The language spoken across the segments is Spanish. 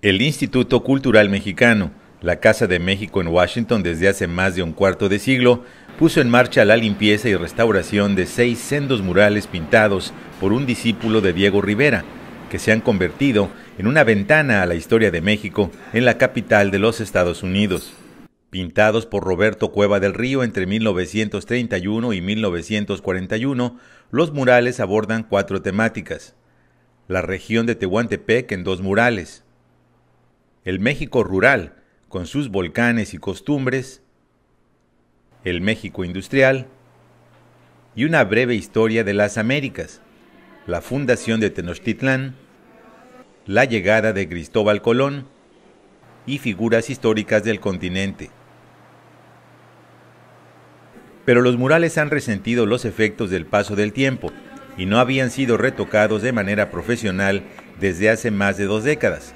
El Instituto Cultural Mexicano, la Casa de México en Washington desde hace más de un cuarto de siglo, puso en marcha la limpieza y restauración de seis sendos murales pintados por un discípulo de Diego Rivera, que se han convertido en una ventana a la historia de México en la capital de los Estados Unidos. Pintados por Roberto Cueva del Río entre 1931 y 1941, los murales abordan cuatro temáticas. La región de Tehuantepec en dos murales, el México rural, con sus volcanes y costumbres, el México industrial, y una breve historia de las Américas, la fundación de Tenochtitlán, la llegada de Cristóbal Colón y figuras históricas del continente. Pero los murales han resentido los efectos del paso del tiempo y no habían sido retocados de manera profesional desde hace más de dos décadas.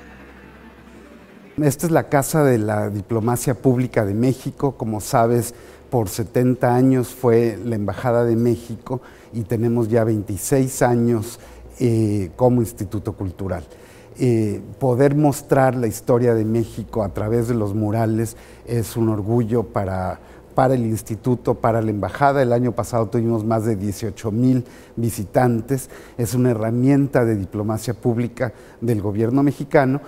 Esta es la Casa de la Diplomacia Pública de México. Como sabes, por 70 años fue la Embajada de México y tenemos ya 26 años eh, como instituto cultural. Eh, poder mostrar la historia de México a través de los murales es un orgullo para, para el instituto, para la embajada. El año pasado tuvimos más de 18 mil visitantes. Es una herramienta de diplomacia pública del gobierno mexicano.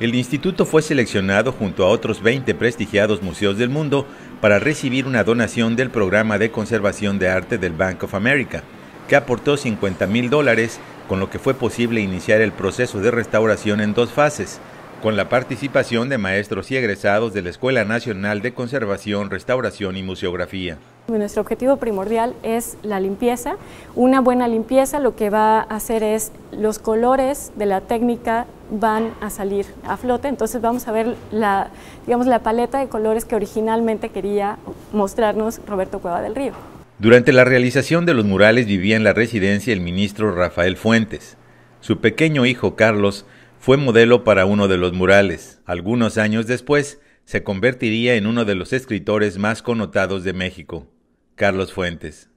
El instituto fue seleccionado junto a otros 20 prestigiados museos del mundo para recibir una donación del Programa de Conservación de Arte del Bank of America, que aportó 50 mil dólares, con lo que fue posible iniciar el proceso de restauración en dos fases, con la participación de maestros y egresados de la Escuela Nacional de Conservación, Restauración y Museografía. Nuestro objetivo primordial es la limpieza. Una buena limpieza lo que va a hacer es los colores de la técnica van a salir a flote. Entonces vamos a ver la, digamos, la paleta de colores que originalmente quería mostrarnos Roberto Cueva del Río. Durante la realización de los murales vivía en la residencia el ministro Rafael Fuentes. Su pequeño hijo Carlos fue modelo para uno de los murales. Algunos años después se convertiría en uno de los escritores más connotados de México, Carlos Fuentes.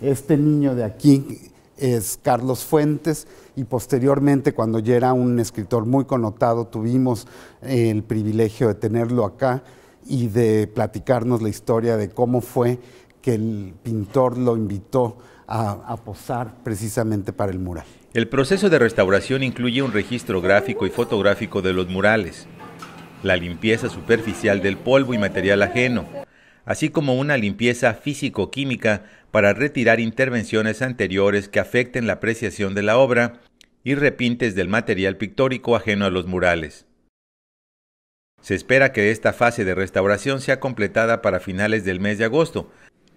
Este niño de aquí es Carlos Fuentes y posteriormente cuando ya era un escritor muy connotado tuvimos el privilegio de tenerlo acá y de platicarnos la historia de cómo fue que el pintor lo invitó a, a posar precisamente para el mural. El proceso de restauración incluye un registro gráfico y fotográfico de los murales, la limpieza superficial del polvo y material ajeno, así como una limpieza físico-química para retirar intervenciones anteriores que afecten la apreciación de la obra y repintes del material pictórico ajeno a los murales. Se espera que esta fase de restauración sea completada para finales del mes de agosto.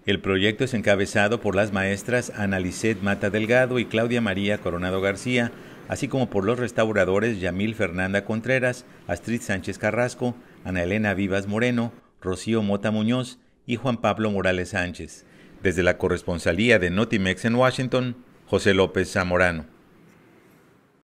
El proyecto es encabezado por las maestras Ana Mata Delgado y Claudia María Coronado García, así como por los restauradores Yamil Fernanda Contreras, Astrid Sánchez Carrasco, Ana Elena Vivas Moreno, Rocío Mota Muñoz y Juan Pablo Morales Sánchez. Desde la corresponsalía de Notimex en Washington, José López Zamorano.